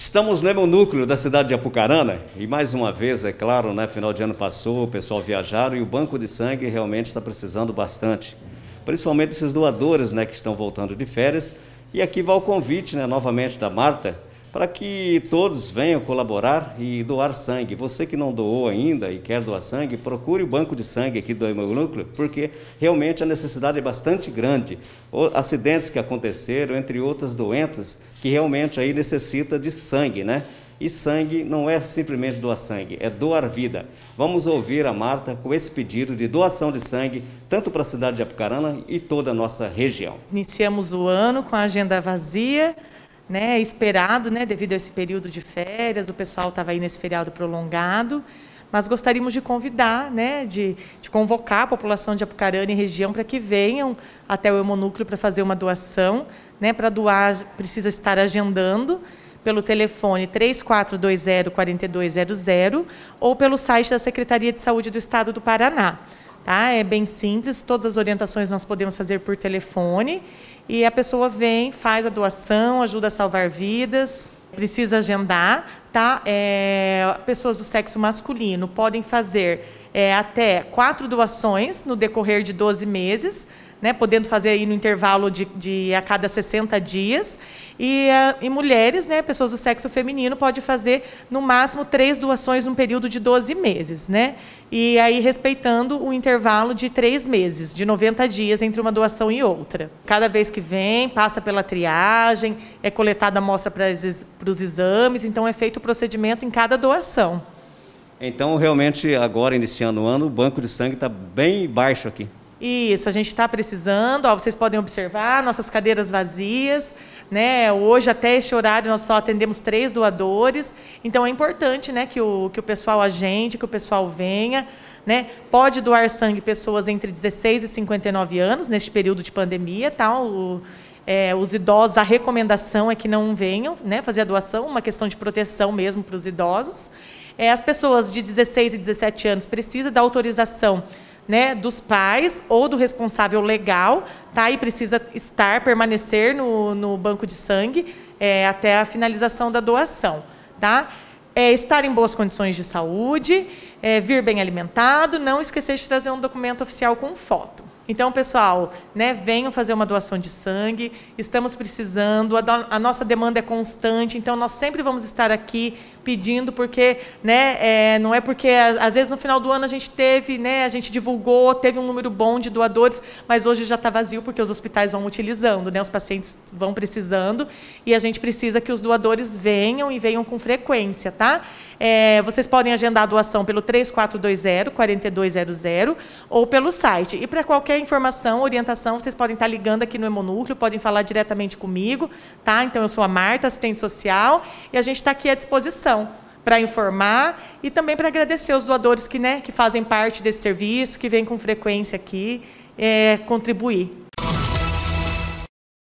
Estamos no núcleo da cidade de Apucarana e mais uma vez, é claro, né, final de ano passou, o pessoal viajaram e o banco de sangue realmente está precisando bastante. Principalmente esses doadores né, que estão voltando de férias. E aqui vai o convite né, novamente da Marta para que todos venham colaborar e doar sangue. Você que não doou ainda e quer doar sangue, procure o banco de sangue aqui do Hemonúcleo, porque realmente a necessidade é bastante grande. acidentes que aconteceram, entre outras doenças, que realmente aí necessita de sangue, né? E sangue não é simplesmente doar sangue, é doar vida. Vamos ouvir a Marta com esse pedido de doação de sangue, tanto para a cidade de Apucarana e toda a nossa região. Iniciamos o ano com a agenda vazia, né, esperado, né, devido a esse período de férias, o pessoal estava aí nesse feriado prolongado, mas gostaríamos de convidar, né, de, de convocar a população de Apucarana e região para que venham até o Hemonúcleo para fazer uma doação, né, para doar precisa estar agendando pelo telefone 3420 4200 ou pelo site da Secretaria de Saúde do Estado do Paraná. Tá? É bem simples, todas as orientações nós podemos fazer por telefone e a pessoa vem, faz a doação, ajuda a salvar vidas. Precisa agendar, tá? É, pessoas do sexo masculino podem fazer é, até quatro doações no decorrer de 12 meses né, podendo fazer aí no intervalo de, de a cada 60 dias. E, uh, e mulheres, né, pessoas do sexo feminino, pode fazer no máximo três doações num período de 12 meses, né? E aí respeitando o intervalo de três meses, de 90 dias entre uma doação e outra. Cada vez que vem, passa pela triagem, é coletada amostra para os exames, então é feito o procedimento em cada doação. Então, realmente, agora, iniciando o ano, o banco de sangue está bem baixo aqui. Isso, a gente está precisando. Ó, vocês podem observar nossas cadeiras vazias. Né? Hoje, até este horário, nós só atendemos três doadores. Então, é importante né, que, o, que o pessoal agende, que o pessoal venha. Né? Pode doar sangue pessoas entre 16 e 59 anos, neste período de pandemia. Tá? O, é, os idosos, a recomendação é que não venham né, fazer a doação, uma questão de proteção mesmo para os idosos. É, as pessoas de 16 e 17 anos precisam da autorização né, dos pais ou do responsável legal, tá? E precisa estar, permanecer no, no banco de sangue é, até a finalização da doação, tá? É, estar em boas condições de saúde, é, vir bem alimentado, não esquecer de trazer um documento oficial com foto. Então, pessoal, né, venham fazer uma doação de sangue, estamos precisando, a, do, a nossa demanda é constante, então nós sempre vamos estar aqui pedindo, porque né, é, não é porque, às vezes, no final do ano a gente teve, né, a gente divulgou, teve um número bom de doadores, mas hoje já está vazio porque os hospitais vão utilizando, né, os pacientes vão precisando e a gente precisa que os doadores venham e venham com frequência, tá? É, vocês podem agendar a doação pelo 3420-4200 ou pelo site. E para qualquer informação, orientação, vocês podem estar tá ligando aqui no Hemonúcleo, podem falar diretamente comigo, tá? Então, eu sou a Marta, assistente social, e a gente está aqui à disposição para informar e também para agradecer os doadores que, né, que fazem parte desse serviço, que vêm com frequência aqui é, contribuir.